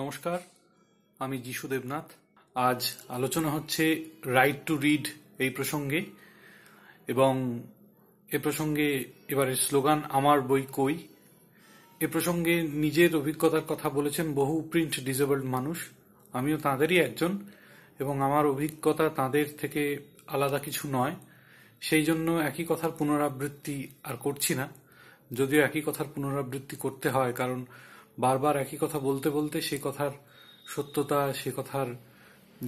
নমস্কার আমি যিশু দেবনাথ আজ আলোচনা হচ্ছে রাইট টু রিড এই প্রসঙ্গে এবং এ প্রসঙ্গে এবারে স্লোগান আমার বই কই এ প্রসঙ্গে নিজের অভিজ্ঞতার কথা বলেছেন বহু প্রিন্ট ডিসেবলড মানুষ আমিও তাঁদেরই একজন এবং আমার অভিজ্ঞতা তাঁদের থেকে আলাদা কিছু নয় সেই জন্য একই কথার পুনরাবৃত্তি আর করছি না যদিও একই কথার পুনরাবৃত্তি করতে হয় কারণ বারবার একই কথা বলতে বলতে সেই কথার সত্যতা সে কথার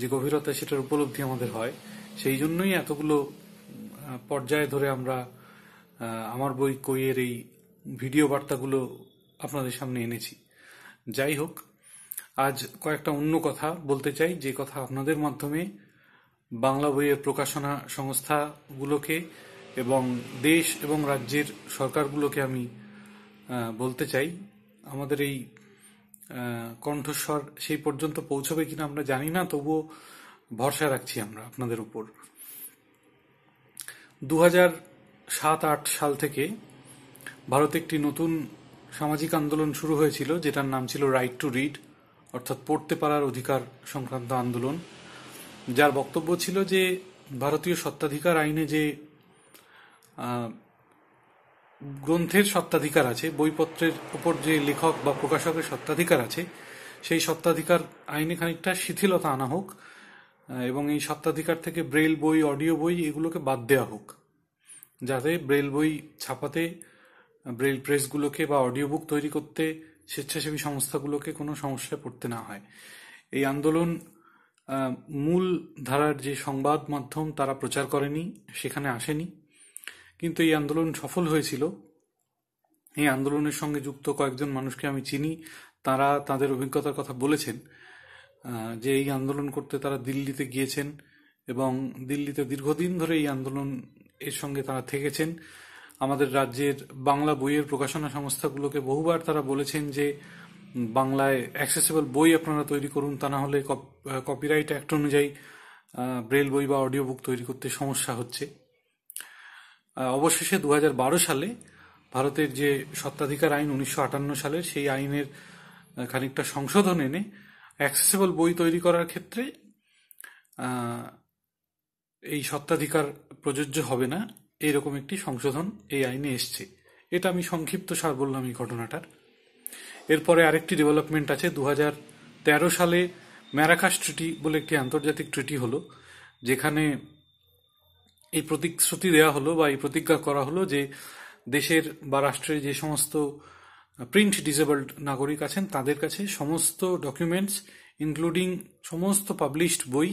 যে গভীরতা সেটার উপলব্ধি আমাদের হয় সেই জন্যই এতগুলো পর্যায়ে ধরে আমরা আমার বই কইয়ের এই ভিডিও বার্তাগুলো আপনাদের সামনে এনেছি যাই হোক আজ কয়েকটা অন্য কথা বলতে চাই যে কথা আপনাদের মাধ্যমে বাংলা বইয়ের প্রকাশনা সংস্থাগুলোকে এবং দেশ এবং রাজ্যের সরকারগুলোকে আমি বলতে চাই আমাদের এই কণ্ঠস্বর সেই পর্যন্ত পৌঁছবে কিনা আমরা জানি না তবুও ভরসা রাখছি আমরা আপনাদের উপর দু হাজার সাত আট সাল থেকে ভারতে একটি নতুন সামাজিক আন্দোলন শুরু হয়েছিল যেটার নাম ছিল রাইট টু রিড অর্থাৎ পড়তে পারার অধিকার সংক্রান্ত আন্দোলন যার বক্তব্য ছিল যে ভারতীয় সত্ত্বাধিকার আইনে যে গ্রন্থের সত্ত্বাধিকার আছে বইপত্রের উপর যে লেখক বা প্রকাশকের সত্ত্বাধিকার আছে সেই সত্ত্বাধিকার আইনে খানিকটা শিথিলতা আনা হোক এবং এই সত্ত্বাধিকার থেকে ব্রেল বই অডিও বই এগুলোকে বাদ দেওয়া হোক যাতে ব্রেল বই ছাপাতে ব্রেল প্রেসগুলোকে বা অডিও বুক তৈরি করতে স্বেচ্ছাসেবী সংস্থাগুলোকে কোনো সমস্যায় পড়তে না হয় এই আন্দোলন মূল ধারার যে সংবাদ মাধ্যম তারা প্রচার করেনি সেখানে আসেনি কিন্তু এই আন্দোলন সফল হয়েছিল এই আন্দোলনের সঙ্গে যুক্ত কয়েকজন মানুষকে আমি চিনি তারা তাদের অভিজ্ঞতার কথা বলেছেন যে এই আন্দোলন করতে তারা দিল্লিতে গিয়েছেন এবং দিল্লিতে দীর্ঘদিন ধরে এই আন্দোলন এর সঙ্গে তারা থেকেছেন আমাদের রাজ্যের বাংলা বইয়ের প্রকাশনা সংস্থাগুলোকে বহুবার তারা বলেছেন যে বাংলায় অ্যাক্সেসেবল বই আপনারা তৈরি করুন তা না হলে কপিরাইট অ্যাক্ট অনুযায়ী ব্রেল বই বা অডিও বুক তৈরি করতে সমস্যা হচ্ছে অবশেষে দু সালে ভারতের যে সত্ত্বাধিকার আইন উনিশশো সালের সেই আইনের খানিকটা সংশোধন এনে অ্যাক্সেসেবল বই তৈরি করার ক্ষেত্রে এই সত্ত্বাধিকার প্রযোজ্য হবে না এরকম একটি সংশোধন এই আইনে এসছে এটা আমি সংক্ষিপ্ত সার বললাম এই ঘটনাটার এরপরে আরেকটি ডেভেলপমেন্ট আছে দু তেরো সালে ম্যারাকাস ট্রিটি বলে একটি আন্তর্জাতিক ট্রিটি হলো যেখানে এই প্রতিশ্রুতি দেওয়া হলো বা এই প্রতিজ্ঞা করা হলো যে দেশের বা রাষ্ট্রের যে সমস্ত প্রিন্ট ডিসেবলড নাগরিক আছেন তাদের কাছে সমস্ত ডকুমেন্টস ইনক্লুডিং সমস্ত পাবলিশড বই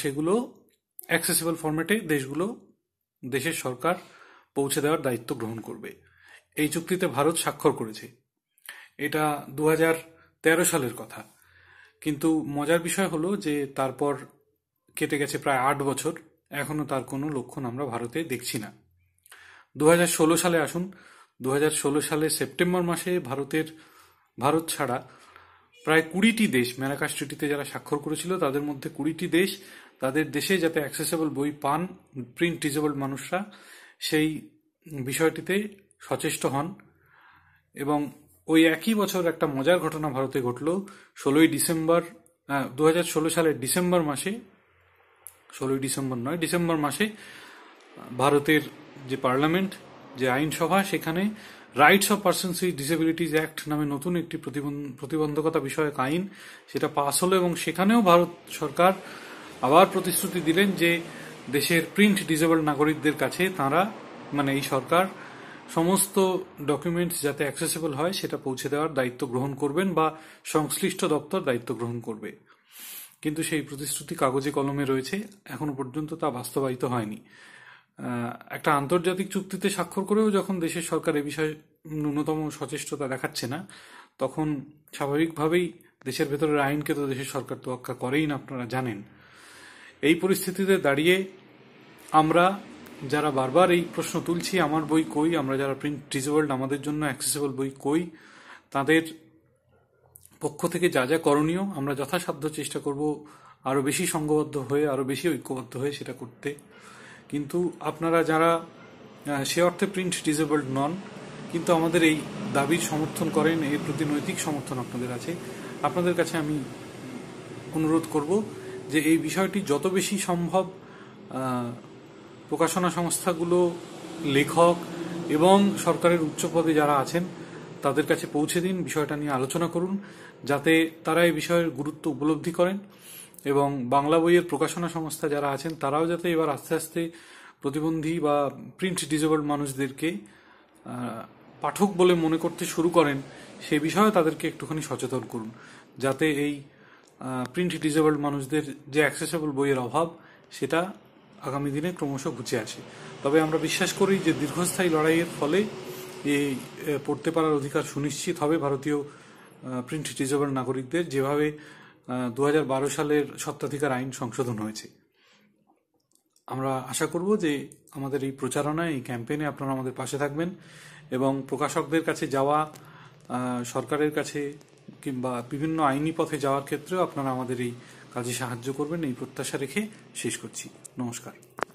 সেগুলো অ্যাক্সেসিবল ফরম্যাটে দেশগুলো দেশের সরকার পৌঁছে দেওয়ার দায়িত্ব গ্রহণ করবে এই চুক্তিতে ভারত স্বাক্ষর করেছে এটা দু তেরো সালের কথা কিন্তু মজার বিষয় হলো যে তারপর কেটে গেছে প্রায় আট বছর এখনও তার কোনো লক্ষণ আমরা ভারতে দেখছি না দু সালে আসুন দু সালে সেপ্টেম্বর মাসে ভারতের ভারত ছাড়া প্রায় কুড়িটি দেশ ম্যারাকাস ট্রিটিতে যারা স্বাক্ষর করেছিল তাদের মধ্যে কুড়িটি দেশ তাদের দেশে যাতে অ্যাক্সেসেবল বই পান প্রিন্ট ডিজেবল মানুষরা সেই বিষয়টিতে সচেষ্ট হন এবং ওই একই বছর একটা মজার ঘটনা ভারতে ঘটল ষোলোই ডিসেম্বর দু সালের ডিসেম্বর মাসে ষোলোই ডিসেম্বর নয় ডিসেম্বর মাসে ভারতের যে পার্লামেন্ট যে আইনসভা সেখানে rights of persons with disabilities act নামে নতুন একটি প্রতিবন্ধকতা বিষয়ক আইন সেটা পাস হলো এবং সেখানেও ভারত সরকার আবার প্রতিশ্রুতি দিলেন যে দেশের প্রিন্ট ডিজেবল নাগরিকদের কাছে তারা মানে এই সরকার সমস্ত ডকুমেন্টস যাতে অ্যাক্সেসেবল হয় সেটা পৌঁছে দেওয়ার দায়িত্ব গ্রহণ করবেন বা সংশ্লিষ্ট দপ্তর দায়িত্ব গ্রহণ করবে কিন্তু সেই প্রতিশ্রুতি কাগজে কলমে রয়েছে এখনো পর্যন্ত তা বাস্তবায়িত হয়নি একটা আন্তর্জাতিক চুক্তিতে স্বাক্ষর করেও যখন দেশের সরকার এ বিষয়ে ন্যূনতম সচেষ্টতা দেখাচ্ছে না তখন স্বাভাবিকভাবেই দেশের ভেতরের আইনকে তো দেশের সরকার তোয়াক্কা করেই না আপনারা জানেন এই পরিস্থিতিতে দাঁড়িয়ে আমরা যারা বারবার এই প্রশ্ন তুলছি আমার বই কই আমরা যারা প্রিন্ট ডিজেবল্ড আমাদের জন্য অ্যাক্সেসেবল বই কই তাদের পক্ষ থেকে যা যা করণীয় আমরা যথাসাধ্য চেষ্টা করব আরও বেশি সংঘবদ্ধ হয়ে আরও বেশি ঐক্যবদ্ধ হয়ে সেটা করতে কিন্তু আপনারা যারা সে অর্থে প্রিন্ট ডিসেবলড নন কিন্তু আমাদের এই দাবির সমর্থন করেন এর প্রতি নৈতিক সমর্থন আপনাদের আছে আপনাদের কাছে আমি অনুরোধ করব যে এই বিষয়টি যত বেশি সম্ভব প্রকাশনা সংস্থাগুলো লেখক এবং সরকারের উচ্চ পদে যারা আছেন তাদের কাছে পৌঁছে দিন বিষয়টা নিয়ে আলোচনা করুন যাতে তারা এই বিষয়ের গুরুত্ব উপলব্ধি করেন এবং বাংলা বইয়ের প্রকাশনা সংস্থা যারা আছেন তারাও যাতে এবার আস্তে আস্তে প্রতিবন্ধী বা প্রিন্ট ডিজেবল মানুষদেরকে পাঠক বলে মনে করতে শুরু করেন সে বিষয়ে তাদেরকে একটুখানি সচেতন করুন যাতে এই প্রিন্ট ডিজেবল মানুষদের যে অ্যাক্সেসেবল বইয়ের অভাব সেটা আগামী দিনে ক্রমশ ঘুচে আসে তবে আমরা বিশ্বাস করি যে দীর্ঘস্থায়ী লড়াইয়ের ফলে এই পড়তে পারার অধিকার সুনিশ্চিত হবে ভারতীয় প্রিন্ট রিজার্ভের নাগরিকদের যেভাবে দু সালের সত্ত্বাধিকার আইন সংশোধন হয়েছে আমরা আশা করব যে আমাদের এই প্রচারণা এই ক্যাম্পেইনে আপনারা আমাদের পাশে থাকবেন এবং প্রকাশকদের কাছে যাওয়া সরকারের কাছে কিংবা বিভিন্ন আইনি পথে যাওয়ার ক্ষেত্রেও আপনারা আমাদের এই কাজে সাহায্য করবেন এই প্রত্যাশা রেখে শেষ করছি নমস্কার